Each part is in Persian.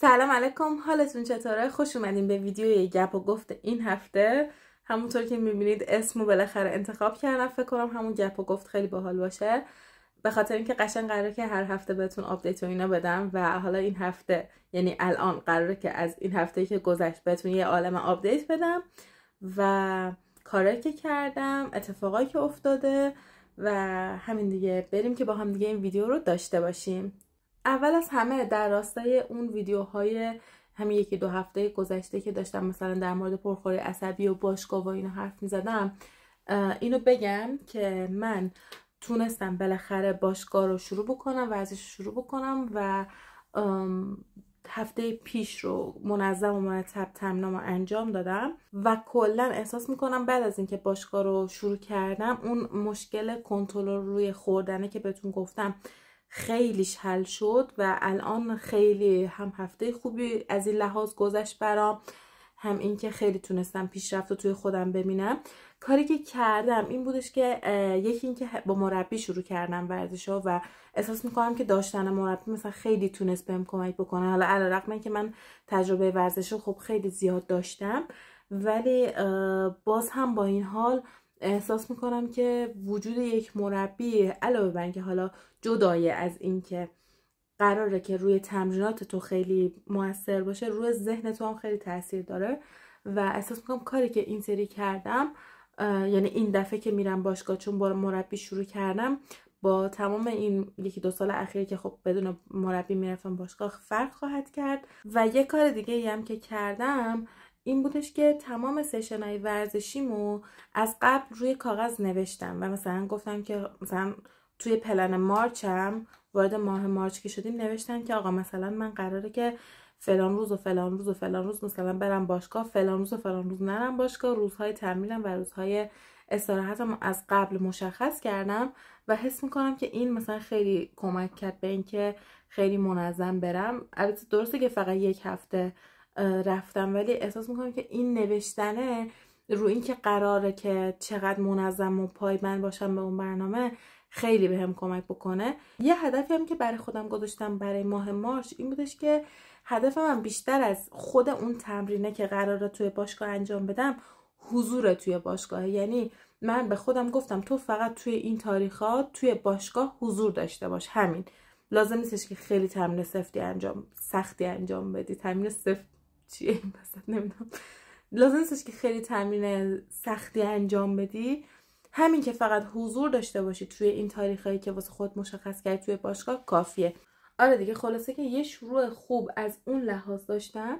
سلام علیکم حالتون چطوره خوش اومدین به ویدیو گپ و گفت این هفته همونطور که میبینید اسمو بالاخره انتخاب کردم فکر کنم همون گپ و گفت خیلی باحال باشه به خاطر اینکه قشنگ قراره که هر هفته بهتون آپدیت و اینا بدم و حالا این هفته یعنی الان قراره که از این هفته که گذشت بهتون یه عالم آپدیت بدم و کارایی که کردم اتفاقایی که افتاده و همین دیگه بریم که با هم دیگه این ویدیو رو داشته باشیم اول از همه در راستای اون ویدیوهای همین یکی دو هفته گذشته که داشتم مثلا در مورد پرخوری عصبی و باشگاه و اینا حرف زدم اینو بگم که من تونستم بالاخره باشگاه رو شروع بکنم ازش شروع بکنم و هفته پیش رو منظم و مرتب تمرینامو انجام دادم و کلا احساس میکنم بعد از اینکه باشگاه رو شروع کردم اون مشکل کنترل روی خوردنه که بهتون گفتم خیلیش حل شد و الان خیلی هم هفته خوبی از این لحاظ گذشت برام هم اینکه خیلی تونستم پیشرفت رو توی خودم ببینم کاری که کردم این بودش که یکی اینکه با مربی شروع کردم ورزش و احساس میکنم که داشتن مربی مثلا خیلی تونست بهم کمک بکنه حالا این که من تجربه ورزش خب خیلی زیاد داشتم ولی باز هم با این حال احساس میکنم که وجود یک مربی علاوه بر اینکه حالا جدای از اینکه قراره که روی تمرینات تو خیلی موثر باشه روی ذهن تو هم خیلی تاثیر داره و احساس میکنم کاری که این سری کردم یعنی این دفعه که میرم باشگاه چون با مربی شروع کردم با تمام این یکی دو سال اخیر که خب بدون مربی میرفتم باشگاه فرق خواهد کرد و یه کار دیگه هم که کردم این بودش که تمام سشنهای ورزشیمو از قبل روی کاغذ نوشتم و مثلا گفتم که مثلا توی پلن مارچم وارد ماه مارچ که شدیم نوشتم که آقا مثلا من قراره که فلان روز و فلان روز و فلان روز مثلا برم باشگاه فلان روز و فلان روز نرم باشگاه روزهای تمرینم و روزهای استراحتم از قبل مشخص کردم و حس میکنم که این مثلا خیلی کمک کرد به اینکه خیلی منظم برم البته درسته که فقط یک هفته رفتم ولی احساس میکنم که این نوشتنه رو اینکه قراره که چقدر منظم و پایبند باشم به اون برنامه خیلی بهم هم کمک بکنه یه هدفی هم که برای خودم گذاشتم برای ماه مارش این بودش که هدف من بیشتر از خود اون تمرینه که قراره توی باشگاه انجام بدم حضور توی باشگاه یعنی من به خودم گفتم تو فقط توی این تاریخها توی باشگاه حضور داشته باش همین لازم نیستش که خیلی تمرین سفتی انجام سختی انجام بدی تمرین چیه این نمیدونم لازم نیستش که خیلی تمرین سختی انجام بدی همین که فقط حضور داشته باشی توی این تاریخهایی که واسه خود مشخص کردی توی باشگاه کافیه آره دیگه خلاصه که یه شروع خوب از اون لحاظ داشتم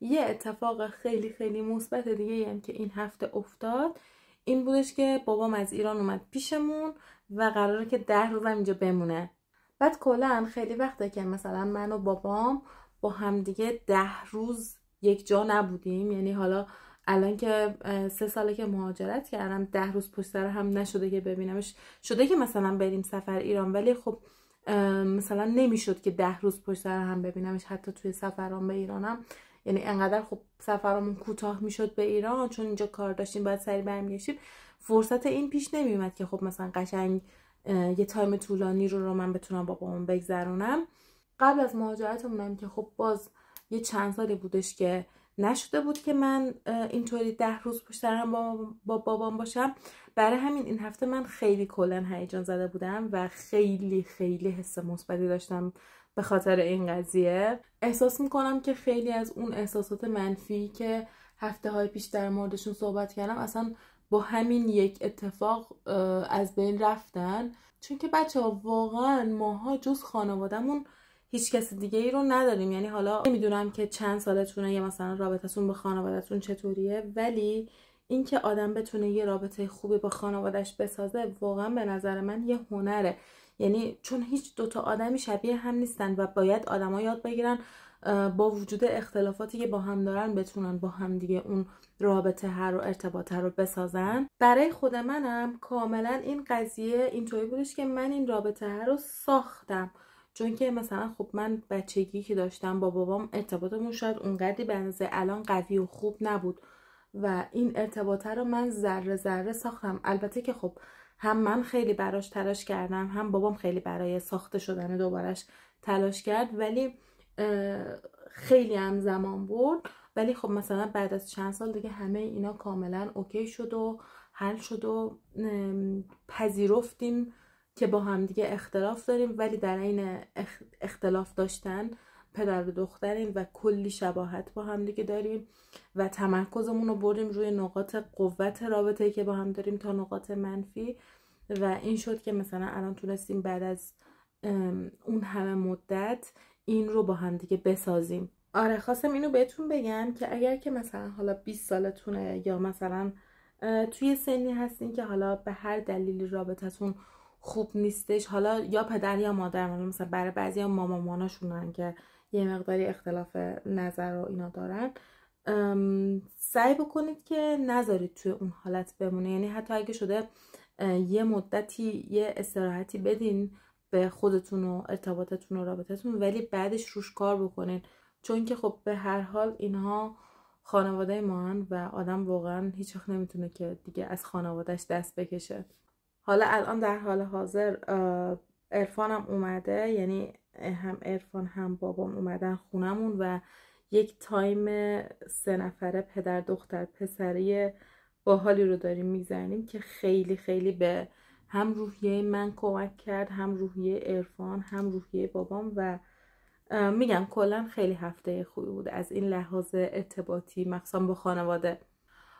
یه اتفاق خیلی خیلی مثبت دیگه هم که این هفته افتاد این بودش که بابام از ایران اومد پیشمون و قراره که ده روزم اینجا بمونه بعد کلا خیلی وقته که مثلا من و بابام با همدیگه ده روز یک جا نبودیم یعنی حالا الان که سه ساله که مهاجرت کردم ده روز پشت سر هم نشده که ببینمش شده که مثلا بریم سفر ایران ولی خب مثلا نمیشد که ده روز پشت سر هم ببینمش حتی توی سفرام به ایرانم یعنی انقدر خب سفرمون کوتاه میشد به ایران چون اینجا کار داشتیم باید سری برمیگشتیم فرصت این پیش نمیومد که خب مثلا قشنگ یه تایم طولانی رو من بتونم با بگذرونم قبل از مهاجرتمونم که خب باز یه چند سالی بودش که نشده بود که من اینطوری ده روز پشت با, با بابام باشم برای همین این هفته من خیلی کلا هیجان زده بودم و خیلی خیلی حس مثبتی داشتم به خاطر این قضیه احساس میکنم که خیلی از اون احساسات منفی که هفته های پیش در موردشون صحبت کردم اصلا با همین یک اتفاق از بین رفتن چون که بچه ها واقعا ماها جز خانوادهمون هیچ کس دیگه ای رو نداریم یعنی حالا نمیدونم که چند سالتونه یا مثلا رابطتون با خانوادتون چطوریه ولی اینکه آدم بتونه یه رابطه خوبی با خانوادش بسازه واقعا به نظر من یه هنره یعنی چون هیچ دوتا آدمی شبیه هم نیستن و باید آدما یاد بگیرن با وجود اختلافاتی که با هم دارن بتونن با هم دیگه اون رابطه هر و ارتباطه رو بسازن برای خود منم کاملا این قضیه اینطوری بودش که من این رابطه هر رو ساختم چون که مثلا خب من بچگی که داشتم با بابام ارتباطمون شاید اونقدی به اندازه الان قوی و خوب نبود و این ارتباطه رو من ذره ذره ساختم البته که خب هم من خیلی براش تلاش کردم هم بابام خیلی برای ساخته شدن دوبارش تلاش کرد ولی خیلی هم زمان برد ولی خب مثلا بعد از چند سال دیگه همه اینا کاملا اوکی شد و حل شد و پذیرفتیم که با همدیگه اختلاف داریم ولی در این اختلاف داشتن پدر و دختریم و کلی شباهت با همدیگه داریم و تمرکزمون رو بردیم روی نقاط قوت رابطه که با هم داریم تا نقاط منفی و این شد که مثلا الان تونستیم بعد از اون همه مدت این رو با همدیگه بسازیم آره خواستم اینو بهتون بگم که اگر که مثلا حالا 20 سالتونه یا مثلا توی سنی هستین که حالا به هر دلیلی رابطتون خوب نیستش حالا یا پدر یا مادر مثلا برای بعضی هم ماماماناشونن که یه مقداری اختلاف نظر رو اینا دارن سعی بکنید که نذارید توی اون حالت بمونه یعنی حتی اگه شده یه مدتی یه استراحتی بدین به خودتون و ارتباطتون و رابطتون ولی بعدش روش کار بکنین چون که خب به هر حال اینها خانواده ما و آدم واقعا هیچ وقت نمیتونه که دیگه از خانوادهش دست بکشه حالا الان در حال حاضر هم اومده یعنی هم ارفان هم بابام اومدن خونمون و یک تایم سه نفره پدر دختر پسری باحالی رو داریم میزنیم که خیلی خیلی به هم روحیه من کمک کرد هم روحیه ارفان هم روحیه بابام و میگم کلا خیلی هفته خوبی بود از این لحاظ ارتباطی مخصوصا با خانواده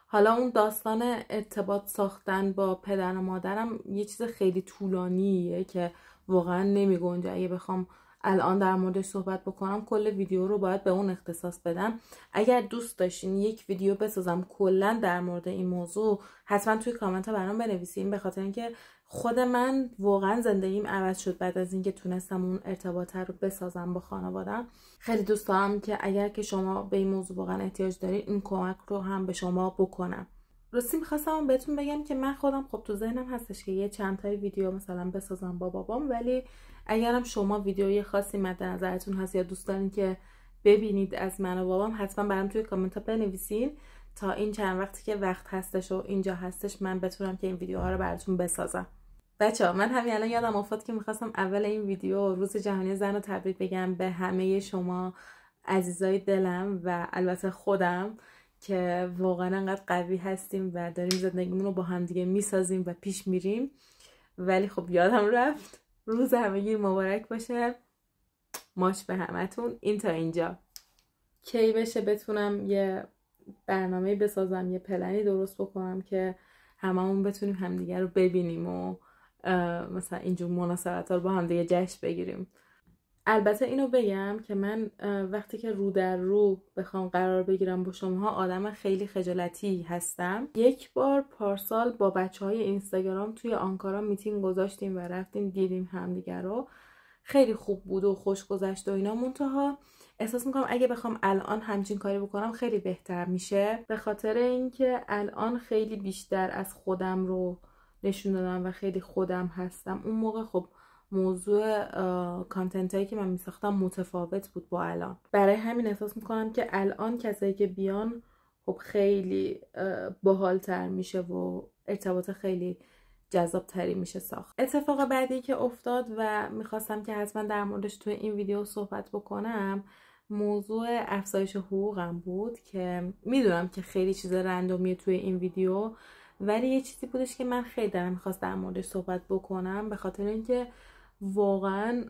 حالا اون داستان ارتباط ساختن با پدر و مادرم یه چیز خیلی طولانیه که واقعا نمیگنجه اگه بخوام الان در موردش صحبت بکنم کل ویدیو رو باید به اون اختصاص بدم اگر دوست داشتین یک ویدیو بسازم کلا در مورد این موضوع حتما توی کامنت ها برام بنویسین به خاطر اینکه خود من واقعا زندگیم عوض شد بعد از اینکه تونستم اون ارتباط رو بسازم با خانوادم خیلی دوست دارم که اگر که شما به این موضوع واقعا احتیاج دارید این کمک رو هم به شما بکنم راستی میخواستم بهتون بگم که من خودم خب تو ذهنم هستش که یه چند تای ویدیو مثلا بسازم با بابام ولی اگرم شما ویدیوی خاصی مد نظرتون هست یا دوست دارین که ببینید از من و بابام حتما برام توی کامنت ها بنویسین تا این چند وقتی که وقت هستش و اینجا هستش من بتونم که این ویدیوها رو براتون بسازم بچه ها من همین الان یادم افتاد که میخواستم اول این ویدیو روز جهانی زن رو تبریک بگم به همه شما عزیزای دلم و البته خودم که واقعا انقدر قوی هستیم و داریم زندگیمون رو با همدیگه میسازیم و پیش میریم ولی خب یادم رفت روز همگی مبارک باشه ماش به همتون این تا اینجا کی بشه بتونم یه برنامه بسازم یه پلنی درست بکنم که هممون بتونیم همدیگه رو ببینیم و مثلا اینجور مناسبت ها رو با همدیگه جشن بگیریم البته اینو بگم که من وقتی که رو در رو بخوام قرار بگیرم با شماها آدم خیلی خجالتی هستم یک بار پارسال با بچه های اینستاگرام توی آنکارا میتینگ گذاشتیم و رفتیم دیدیم همدیگر رو خیلی خوب بود و خوش گذشت و اینا منتها احساس میکنم اگه بخوام الان همچین کاری بکنم خیلی بهتر میشه به خاطر اینکه الان خیلی بیشتر از خودم رو نشون دادم و خیلی خودم هستم اون موقع خب موضوع کانتنت هایی که من میساختم متفاوت بود با الان برای همین احساس میکنم که الان کسایی که بیان خب خیلی باحالتر میشه و ارتباط خیلی جذاب تری میشه ساخت اتفاق بعدی که افتاد و میخواستم که حتما در موردش توی این ویدیو صحبت بکنم موضوع افزایش حقوقم بود که میدونم که خیلی چیز رندومیه توی این ویدیو ولی یه چیزی بودش که من خیلی دارم میخواست در موردش صحبت بکنم به خاطر اینکه واقعا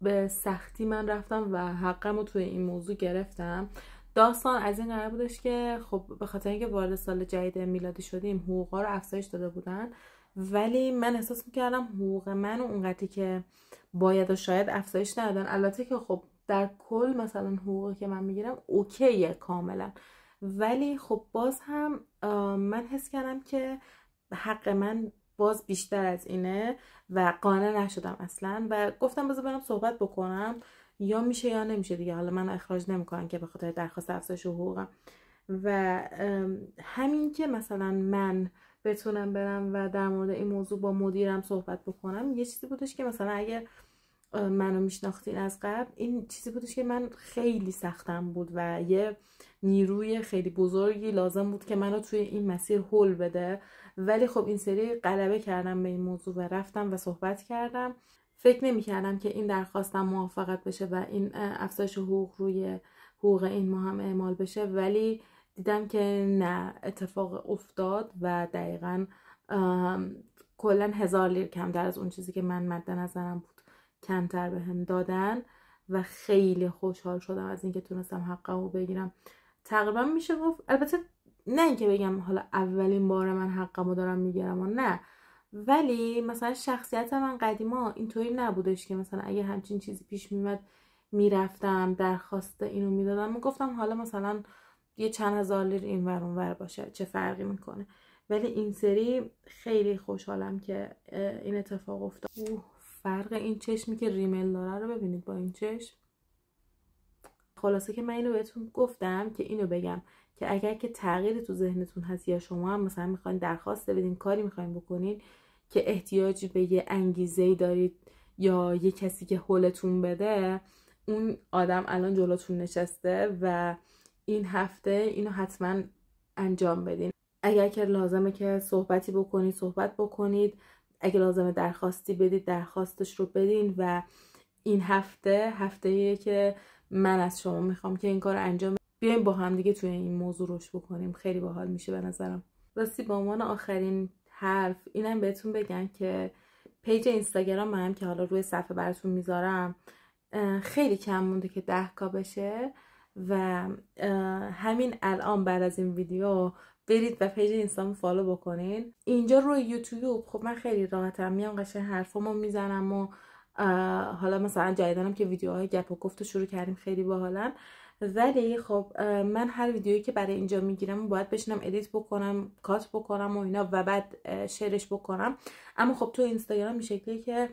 به سختی من رفتم و حقم رو توی این موضوع گرفتم داستان از این قرار بودش که خب به خاطر اینکه وارد سال جدید میلادی شدیم حقوقا رو افزایش داده بودن ولی من احساس میکردم حقوق من و اونقدری که باید و شاید افزایش ندادن البته که خب در کل مثلا حقوقی که من میگیرم اوکیه کاملا ولی خب باز هم من حس کردم که حق من باز بیشتر از اینه و قانع نشدم اصلا و گفتم بذار برم صحبت بکنم یا میشه یا نمیشه دیگه حالا من اخراج نمیکنم که به خاطر درخواست افزایش حقوقم و همین که مثلا من بتونم برم و در مورد این موضوع با مدیرم صحبت بکنم یه چیزی بودش که مثلا اگه منو میشناختین از قبل این چیزی بودش که من خیلی سختم بود و یه نیروی خیلی بزرگی لازم بود که منو توی این مسیر هل بده ولی خب این سری غلبه کردم به این موضوع و رفتم و صحبت کردم فکر نمی کردم که این درخواستم موافقت بشه و این افزایش حقوق روی حقوق این ما اعمال بشه ولی دیدم که نه اتفاق افتاد و دقیقا کلا هزار لیر کمتر از اون چیزی که من مد نظرم بود کمتر به هم دادن و خیلی خوشحال شدم از اینکه تونستم حقمو رو بگیرم تقریبا میشه گفت البته نه اینکه بگم حالا اولین بار من حقمو دارم میگیرم و نه ولی مثلا شخصیت من قدیما اینطوری نبودش که مثلا اگه همچین چیزی پیش میمد میرفتم درخواست اینو میدادم میگفتم حالا مثلا یه چند هزار لیر این ور اونور باشه چه فرقی میکنه ولی این سری خیلی خوشحالم که این اتفاق افتاد اوه. فرق این چشمی که ریمل داره رو ببینید با این چشم خلاصه که من اینو بهتون گفتم که اینو بگم که اگر که تغییری تو ذهنتون هست یا شما هم مثلا میخواین درخواست بدین کاری میخواین بکنین که احتیاج به یه انگیزه دارید یا یه کسی که حلتون بده اون آدم الان جلوتون نشسته و این هفته اینو حتما انجام بدین اگر که لازمه که صحبتی بکنید صحبت بکنید اگه لازمه درخواستی بدید درخواستش رو بدین و این هفته هفته که من از شما میخوام که این کار انجام بیایم با هم دیگه توی این موضوع روش بکنیم خیلی باحال میشه به نظرم راستی با عنوان آخرین حرف اینم بهتون بگم که پیج اینستاگرام هم که حالا روی صفحه براتون میذارم خیلی کم مونده که ده کا بشه و همین الان بعد از این ویدیو برید و پیج اینستام فالو بکنین اینجا روی یوتیوب خب من خیلی راحتم میام قشن حرفامو میزنم و حالا مثلا جدیدنم که ویدیوهای گپ و گفت شروع کردیم خیلی باحالن ولی خب من هر ویدیویی که برای اینجا میگیرم باید بشینم ادیت بکنم کات بکنم و اینا و بعد شیرش بکنم اما خب تو اینستاگرام این شکلی که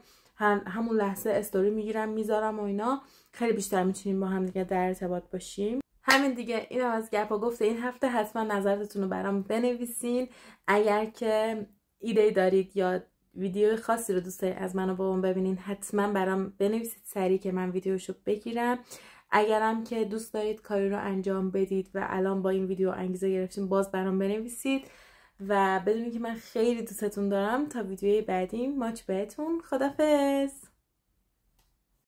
همون لحظه استوری میگیرم میذارم و اینا خیلی بیشتر میتونیم با هم دیگه در ارتباط باشیم همین دیگه این هم از گپا گفته این هفته حتما نظرتون رو برام بنویسین اگر که ایده دارید یا ویدیو خاصی رو دوست دارید از من و ببینین حتما برام بنویسید سریع که من ویدیوشو بگیرم اگرم که دوست دارید کاری رو انجام بدید و الان با این ویدیو انگیزه گرفتین باز برام بنویسید و بدونید که من خیلی دوستتون دارم تا ویدیوی بعدی ماچ بهتون خدافز